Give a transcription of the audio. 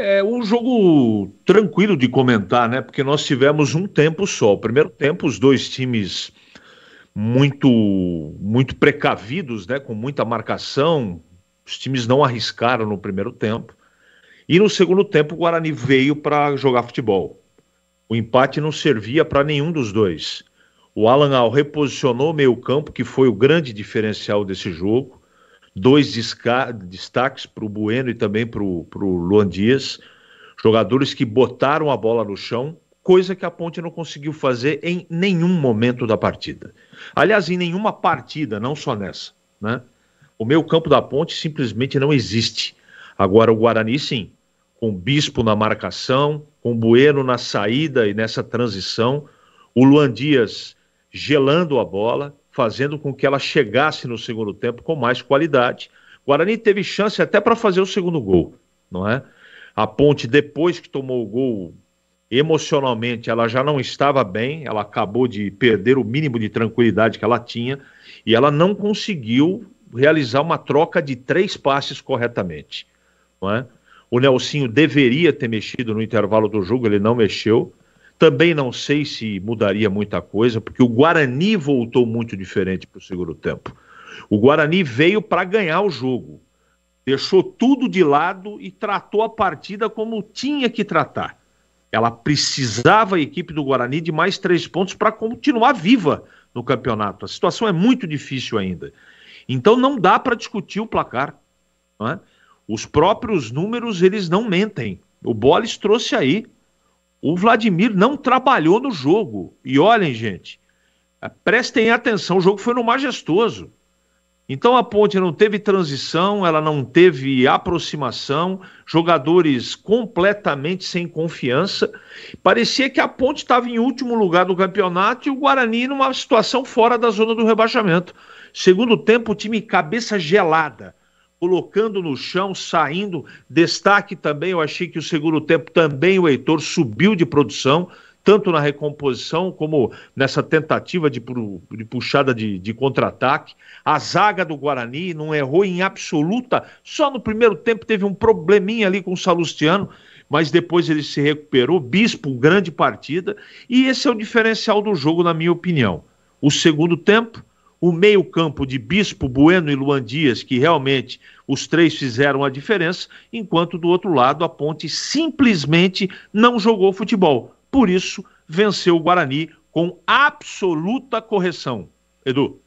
É um jogo tranquilo de comentar, né? Porque nós tivemos um tempo só. O primeiro tempo, os dois times muito muito precavidos, né? Com muita marcação. Os times não arriscaram no primeiro tempo. E no segundo tempo, o Guarani veio para jogar futebol. O empate não servia para nenhum dos dois. O Alan Al reposicionou o meio-campo, que foi o grande diferencial desse jogo dois destaques para o Bueno e também para o Luan Dias, jogadores que botaram a bola no chão, coisa que a Ponte não conseguiu fazer em nenhum momento da partida. Aliás, em nenhuma partida, não só nessa. Né? O meu campo da Ponte simplesmente não existe. Agora, o Guarani, sim, com o Bispo na marcação, com o Bueno na saída e nessa transição, o Luan Dias gelando a bola, fazendo com que ela chegasse no segundo tempo com mais qualidade. O Guarani teve chance até para fazer o segundo gol, não é? A Ponte, depois que tomou o gol, emocionalmente ela já não estava bem, ela acabou de perder o mínimo de tranquilidade que ela tinha e ela não conseguiu realizar uma troca de três passes corretamente. Não é? O Nelsinho deveria ter mexido no intervalo do jogo, ele não mexeu. Também não sei se mudaria muita coisa, porque o Guarani voltou muito diferente para o segundo tempo. O Guarani veio para ganhar o jogo, deixou tudo de lado e tratou a partida como tinha que tratar. Ela precisava, a equipe do Guarani, de mais três pontos para continuar viva no campeonato. A situação é muito difícil ainda. Então não dá para discutir o placar. É? Os próprios números, eles não mentem. O Bolles trouxe aí o Vladimir não trabalhou no jogo. E olhem, gente, eh, prestem atenção, o jogo foi no majestoso. Então a Ponte não teve transição, ela não teve aproximação, jogadores completamente sem confiança. Parecia que a Ponte estava em último lugar do campeonato e o Guarani numa situação fora da zona do rebaixamento. Segundo tempo, o time cabeça gelada, colocando no chão, saindo. Destaque também, eu achei que o segundo tempo também o Heitor subiu de produção, tanto na recomposição como nessa tentativa de, de puxada de, de contra-ataque. A zaga do Guarani não errou em absoluta, só no primeiro tempo teve um probleminha ali com o Salustiano. Mas depois ele se recuperou. Bispo, grande partida. E esse é o diferencial do jogo, na minha opinião. O segundo tempo, o meio-campo de Bispo, Bueno e Luan Dias, que realmente os três fizeram a diferença, enquanto do outro lado a Ponte simplesmente não jogou futebol. Por isso, venceu o Guarani com absoluta correção. Edu.